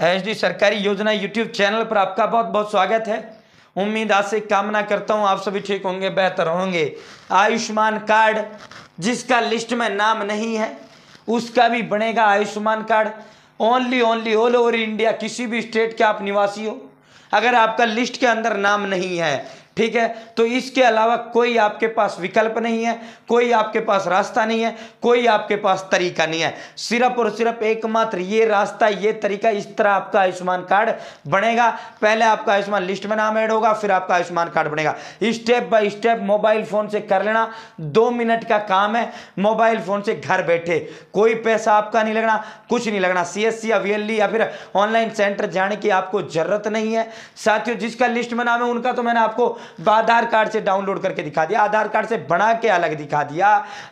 D सरकारी योजना YouTube channel पर आपका बहुत बहुत स्वागत है उम्मीद आज से कामना करता हूँ आप सभी ठीक होंगे बेहतर होंगे आयुष्मान कार्ड जिसका लिस्ट में नाम नहीं है उसका भी बनेगा Ayushman card only only all over India किसी भी स्टेट के आप निवासी हो अगर आपका लिस्ट के अंदर नाम नहीं है ठीक है तो इसके अलावा कोई आपके पास विकल्प नहीं है कोई आपके पास रास्ता नहीं है कोई आपके पास तरीका नहीं है सिर्फ और सिर्फ एकमात्र ये रास्ता ये तरीका इस तरह आपका आयुष्मान कार्ड बनेगा पहले आपका आयुष्मान लिस्ट में नाम ऐड होगा फिर आपका आयुष्मान कार्ड बनेगा step by step mobile phone से कर लेना दो मिनट का काम है मोबाइल फोन से घर बैठे कोई पैसा आपका नहीं लगना कुछ नहीं लगना सी या वीएलडी या फिर ऑनलाइन सेंटर जाने की आपको जरूरत नहीं है साथियों जिसका लिस्ट में नाम है उनका तो मैंने आपको तो आधार कार्ड से डाउनलोड करके दिखा दिया आधार कार्ड से बना के अलग दिखा दिया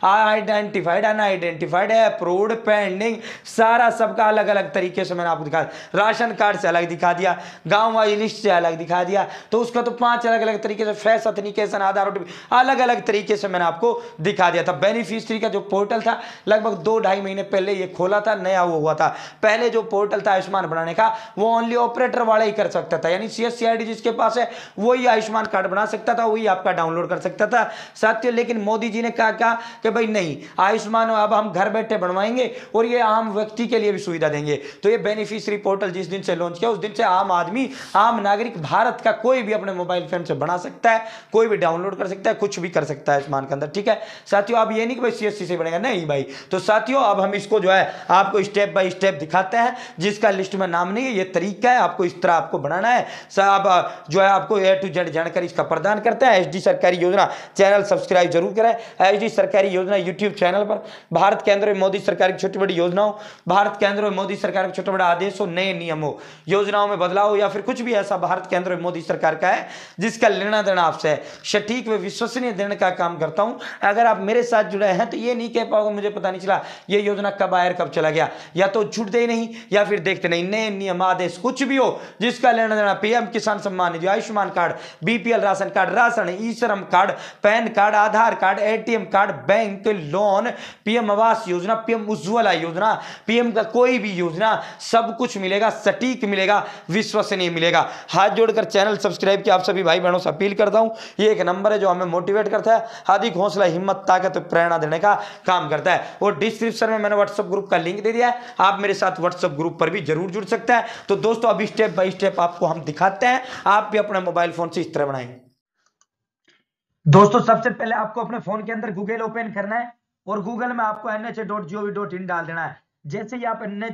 आइडेंटिफाइड अनआइडेंटिफाइड अप्रूव पेंडिंग सारा सबका अलग अलग तरीके से मैंने आपको दिखा राशन कार्ड से अलग दिखा दिया गाँव वाली लिस्ट से अलग दिखा दिया तो उसका तो पाँच अलग अलग तरीके से फैस अथनिकेशन आधार अलग अलग तरीके से मैंने आपको दिखा दिया था बेनिफिशरी का जो पोर्टल था लगभग दो ढाई महीने पहले ये खोला था नया वो हुआ था पहले जो पोर्टल था आयुष्मान बनाने का वो ओनली ऑपरेटर वाला ही कर सकता था यानी सीएससीआईडी जिसके पास है वही आयुष्मान कार्ड कार्ड बना सकता था वही आपका डाउनलोड कर सकता था साथियों लेकिन मोदी जी ने कहा क्या कि भाई नहीं आयुष्मान अब हम घर बैठे बनवाएंगे और ये आम व्यक्ति के लिए भी सुविधा देंगे तो ये बेनिफिशरी पोर्टल जिस दिन से लॉन्च किया उस दिन से आम आदमी आम नागरिक भारत का कोई भी अपने मोबाइल फोन से बना सकता है कोई भी डाउनलोड कर सकता है कुछ भी कर सकता है आयुष्मान के अंदर ठीक है साथियों अब ये नहीं कि भाई सी से बनेगा नहीं भाई तो साथियों अब हम इसको जो है आपको स्टेप बाई स्टेप दिखाते हैं जिसका लिस्ट में नाम नहीं है ये तरीका है आपको इस तरह आपको बनाना है अब जो है आपको ए टू जेड जानकारी का प्रदान करते हैं एच सरकारी योजना चैनल सब्सक्राइब जरूर करें एच सरकारी योजना यूट्यूब चैनल पर भारत के अंदर मोदी सरकार की छोटी बड़ी योजनाओं भारत के अंदर मोदी सरकार का छोटा बड़ा आदेश हो नए नियम हो योजनाओं में बदलाव हो या फिर कुछ भी ऐसा भारत के अंदर मोदी सरकार का है जिसका लेना देना आपसे है सटीक व विश्वसनीय देने का काम करता हूँ अगर आप मेरे साथ जुड़े हैं तो ये नहीं कह पाओगे मुझे पता नहीं चला ये योजना कब आया कब चला गया या तो छूटते ही नहीं या फिर देखते नहीं नए नियम आदेश कुछ भी हो जिसका लेना देना PM Kisan Samman Nidhi Ayushman card BPL ration card ration e Shram card PAN card Aadhaar card ATM card bank loan PM Awas Yojana PM Ujjwala योजना पीएम का कोई भी योजना सब कुछ मिलेगा सटीक मिलेगा विश्वसनीय मिलेगा हाथ जोड़कर चैनल सब्सक्राइब किया आप सभी भाई बहनों से अपील करता हूँ ये एक नंबर है जो हमें मोटिवेट करता है अधिक हौसला हिम्मत ताकत प्रेरणा देने का काम करता है और डिस्क्रिप्शन में मैंने व्हाट्सअप ग्रुप का लिंक दे दिया है आप मेरे साथ व्हाट्सअप ग्रुप पर भी जरूर जुड़ सकते हैं तो दोस्तों अभी स्टेप बाई स्टेप आपको हम दिखाते हैं आप भी अपने मोबाइल फोन से इस तरह बनाएंगे दोस्तों सबसे पहले आपको अपने फोन के अंदर गूगल ओपन करना है और गूगल में आपको एन डाल देना है जैसे ही आप एन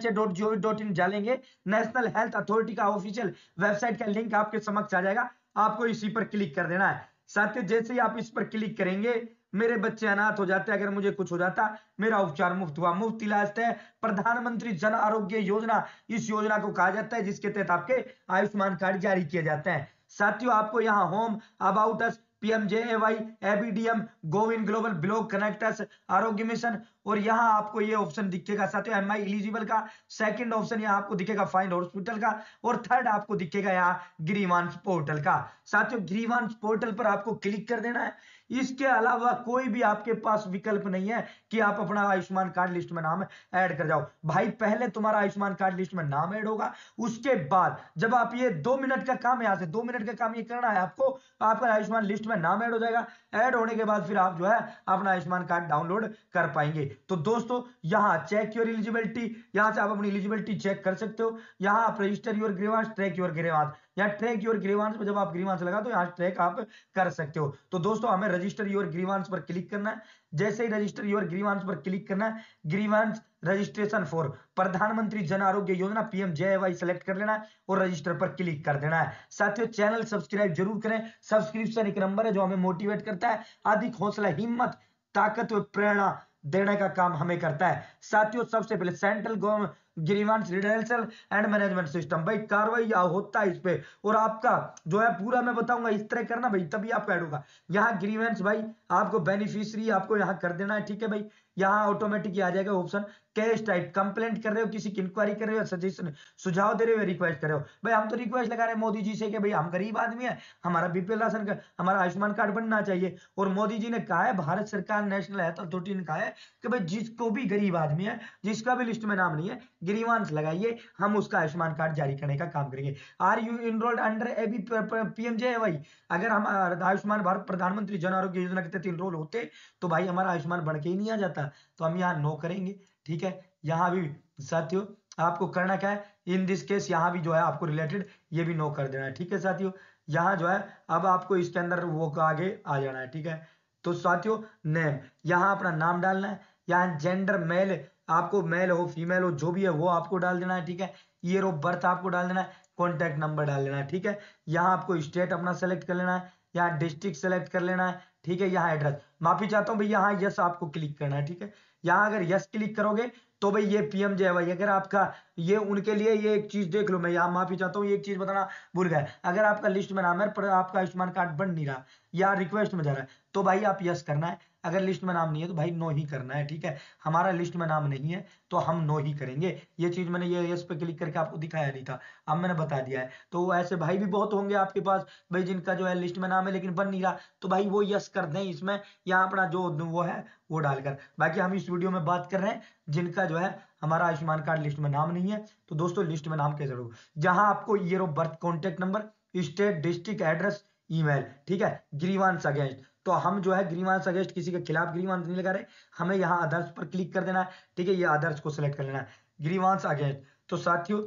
डालेंगे नेशनल हेल्थ अथॉरिटी का ऑफिशियल वेबसाइट का लिंक आपके समक्ष आ जाएगा आपको इसी पर क्लिक कर देना है साथ ही जैसे ही आप इस पर क्लिक करेंगे मेरे बच्चे अनाथ हो जाते अगर मुझे कुछ हो जाता मेरा उपचार मुफ्त हुआ मुफ्त इलाज है प्रधानमंत्री जन आरोग्य योजना इस योजना को कहा जाता है जिसके तहत आपके आयुष्मान कार्ड जारी किए जाते हैं साथियों आपको यहाँ home about us PMJAY ABDM CoWIN global block connectors Arogya mission और यहाँ आपको ये ऑप्शन दिखेगा साथियों एम आई एलिजिबल का सेकंड ऑप्शन यहाँ आपको दिखेगा फाइन हॉस्पिटल का और थर्ड आपको दिखेगा यहाँ ग्रीवांश पोर्टल का साथियों ग्रीवांश पोर्टल पर आपको क्लिक कर देना है इसके अलावा कोई भी आपके पास विकल्प नहीं है कि आप अपना आयुष्मान कार्ड लिस्ट में नाम ऐड कर जाओ भाई पहले तुम्हारा आयुष्मान कार्ड लिस्ट में नाम ऐड होगा उसके बाद जब आप ये दो मिनट का काम यहाँ से दो मिनट का काम ये करना है आपको आपका आयुष्मान लिस्ट में नाम ऐड हो जाएगा ऐड होने के बाद फिर आप जो है अपना आयुष्मान कार्ड डाउनलोड कर पाएंगे तो दोस्तों यहाँ चेक योर एलिजिबिलिटी यहाँ से आप अपनी एलिजिबिलिटी चेक कर सकते हो यहाँ आप register your grievance track your grievance या ट्रैक योर ग्रीवांस पर जब आप ग्रीवांस लगा तो यहाँ ट्रैक आप कर सकते हो तो दोस्तों हमें रजिस्टर योर ग्रीवांस पर क्लिक करना है जैसे ही रजिस्टर योर ग्रीवांस पर क्लिक करना है ग्रीवांस रजिस्ट्रेशन फॉर प्रधानमंत्री जन आरोग्य योजना पीएम जय वाई सिलेक्ट कर लेना है और रजिस्टर पर क्लिक कर देना है साथियों चैनल सब्सक्राइब जरूर करें सब्सक्रिप्शन एक नंबर है जो हमें मोटिवेट करता है अधिक हौसला हिम्मत ताकत और प्रेरणा देने का काम हमें करता है साथियों सबसे पहले central government grievance redressal and management system भाई कार्रवाई होता है इस पर और आपका जो है पूरा मैं बताऊंगा इस तरह करना भाई तभी आपका ऐड होगा यहाँ ग्रीवेंस भाई आपको बेनिफिशरी आपको यहाँ कर देना है ठीक है भाई यहाँ ऑटोमेटिक आ जाएगा ऑप्शन कैश टाइप कंप्लेंट कर रहे हो किसी की इंक्वायरी कर रहे हो सजेशन सुझाव दे रहे हो रिक्वेस्ट कर रहे हो भाई हम तो रिक्वेस्ट लगा रहे हैं मोदी जी से कि भाई हम गरीब आदमी है हमारा बीपीएल राशन का हमारा आयुष्मान कार्ड बनना चाहिए और मोदी जी ने कहा है भारत सरकार नेशनल हेल्थ अथॉरिटी ने कहा है कि भाई जिसको भी गरीब आदमी है जिसका भी लिस्ट में नाम नहीं है ग्रीवांस लगाइए हम उसका आयुष्मान कार्ड जारी करने का काम करेंगे are you enrolled under A B PMJ है भाई अगर हम आयुष्मान भारत प्रधानमंत्री जन आरोग्य योजना के तहत इनरोल होते तो भाई हमारा आयुष्मान बढ़ के ही नहीं आ जाता तो हम यहाँ नो करेंगे ठीक है यहाँ भी साथियों आपको करना क्या है इन दिस केस यहाँ भी जो है आपको रिलेटेड ये भी नो कर देना है ठीक है साथियों यहाँ जो है अब आपको इसके अंदर वो आगे आ जाना है ठीक है तो साथियों नेम यहाँ अपना नाम डालना है या जेंडर मेल आपको मेल हो फीमेल हो जो भी है वो आपको डाल देना है ठीक है ईयर ऑफ बर्थ आपको डाल देना है कॉन्टैक्ट नंबर डाल देना है ठीक है यहाँ आपको स्टेट अपना सेलेक्ट कर लेना है यहाँ डिस्ट्रिक्ट सेलेक्ट कर लेना है ठीक है यहाँ एड्रेस माफी चाहता हूँ भाई यहाँ यस आपको क्लिक करना है ठीक है यहाँ अगर यस क्लिक करोगे तो भाई ये पीएम जय भाई अगर आपका ये उनके लिए ये एक चीज देख लो मैं यहाँ माफी चाहता हूँ एक चीज बताना भूल गया अगर आपका लिस्ट में नाम है पर आपका आयुष्मान कार्ड बन नहीं रहा या रिक्वेस्ट में जा रहा है तो भाई आप यस करना है अगर लिस्ट में नाम नहीं है तो भाई नो ही करना है ठीक है हमारा लिस्ट में नाम नहीं है तो हम नो ही करेंगे ये चीज मैंने ये यस पे क्लिक करके आपको दिखाया नहीं था अब मैंने बता दिया है तो ऐसे भाई भी बहुत होंगे आपके पास भाई जिनका जो है लिस्ट में नाम है लेकिन बन नहीं रहा तो भाई वो यस कर दें इसमें या अपना जो वो है वो डालकर बाकी हम इस वीडियो में बात कर रहे हैं जिनका जो है हमारा आयुष्मान कार्ड लिस्ट में नाम नहीं है तो दोस्तों लिस्ट में नाम के जरूर जहां आपको year of birth contact number state district address email ठीक है ग्रीवांस अगेंस्ट तो हम जो है ग्रीवांस अगेंस्ट किसी के खिलाफ ग्रीवांस नहीं लगा रहे हमें यहाँ आदर्श पर क्लिक कर देना है ठीक है ये आदर्श को सिलेक्ट कर लेना है ग्रीवांस अगेंस्ट तो साथियों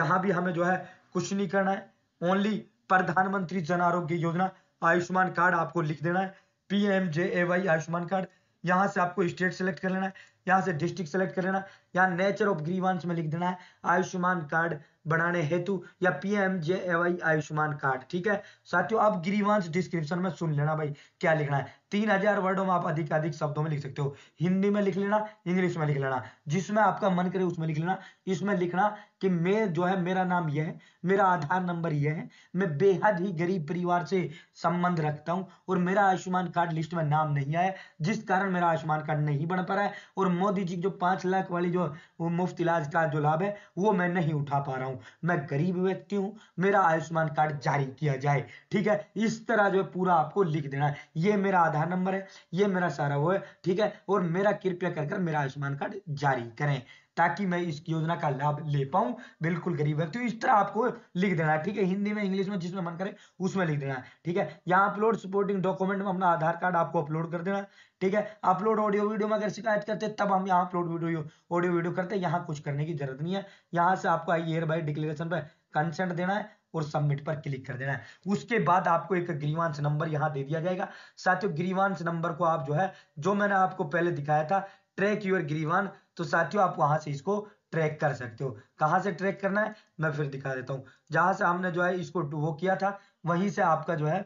यहाँ भी हमें जो है कुछ नहीं करना है ओनली प्रधानमंत्री जन आरोग्य योजना आयुष्मान कार्ड आपको लिख देना है P M J A Y Ayushman card यहाँ से आपको स्टेट सेलेक्ट कर लेना है यहाँ से डिस्ट्रिक्ट सेलेक्ट कर लेना है यहाँ नेचर ऑफ ग्रीवांश में लिख देना है आयुष्मान कार्ड बनाने हेतु या P M J AY Ayushman card ठीक है साथियों अब ग्रीवांश डिस्क्रिप्शन में सुन लेना भाई क्या लिखना है तीन हजार वर्डों में आप अधिक अधिक शब्दों में लिख सकते हो हिंदी में लिख लेना इंग्लिश में लिख लेना जिसमें आपका मन करे उसमें लिख लेना इसमें लिखना कि मैं जो है मेरा नाम यह है मेरा आधार नंबर यह है मैं बेहद ही गरीब परिवार से संबंध रखता हूं और मेरा आयुष्मान कार्ड लिस्ट में नाम नहीं आया जिस कारण मेरा आयुष्मान कार्ड नहीं बन पा रहा है और मोदी जी जो पांच लाख वाली जो मुफ्त इलाज का जो लाभ है वो मैं नहीं उठा पा रहा हूँ मैं गरीब व्यक्ति हूँ मेरा आयुष्मान कार्ड जारी किया जाए ठीक है इस तरह जो है पूरा आपको लिख देना है ये मेरा आधार आधार नंबर है ये मेरा सारा वो है ठीक है और मेरा कृपया कर कर मेरा आयुष्मान कार्ड जारी करें ताकि मैं इस योजना का लाभ ले पाऊं बिल्कुल गरीब व्यक्ति इस तरह आपको लिख देना है ठीक है हिंदी में इंग्लिश में जिसमें मन करे उसमें लिख देना है ठीक है यहाँ अपलोड सपोर्टिंग डॉक्यूमेंट में अपना आधार कार्ड आपको अपलोड कर देना ठीक है अपलोड ऑडियो वीडियो में अगर शिकायत करते तब हम यहाँ अपलोड वीडियो ऑडियो वीडियो करते हैं यहाँ कुछ करने की जरूरत नहीं है यहाँ से आपको आई एयर बाई डिक्लेरेशन पर कंसेंट देना है और सबमिट पर क्लिक कर देना है उसके बाद आपको एक ग्रीवांश नंबर यहाँ दे दिया जाएगा साथियों ग्रीवांश नंबर को आप जो है जो मैंने आपको पहले दिखाया था ट्रैक यूर ग्रीवान तो साथियों आप वहां से इसको ट्रैक कर सकते हो कहां से ट्रैक करना है मैं फिर दिखा देता हूं जहां से हमने जो है इसको वो किया था वहीं से आपका जो है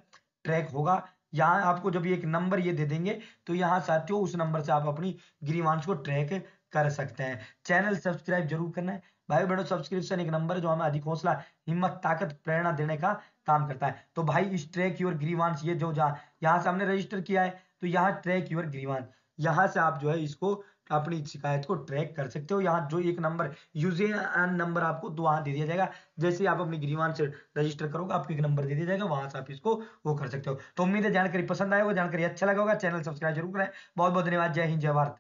ट्रैक होगा यहां आपको जब एक नंबर ये दे देंगे तो यहां साथियों उस नंबर से आप अपनी ग्रीवांश को ट्रैक कर सकते हैं चैनल सब्सक्राइब जरूर करना है भाई बहनों सब्सक्रिप्शन एक नंबर जो हमें अधिक हौसला हिम्मत ताकत प्रेरणा देने का काम करता है तो भाई इस ट्रैक योर ग्रीवांश ये जो जहाँ यहाँ से हमने रजिस्टर किया है तो यहाँ ट्रैक योर ग्रीवांश यहाँ से आप जो है इसको अपनी शिकायत को ट्रैक कर सकते हो यहाँ जो एक नंबर यूजे नंबर आपको तो दे दिया जाएगा जैसे आप अपनी ग्रीवान से रजिस्टर करोगे आपको एक नंबर दे दिया जाएगा वहां से आप इसको वो कर सकते हो तो उम्मीद है जानकारी पसंद आएगा जानकारी अच्छा लगेगा चैनल सब्सक्राइब जरूर करें बहुत बहुत धन्यवाद जय हिंद जय भारत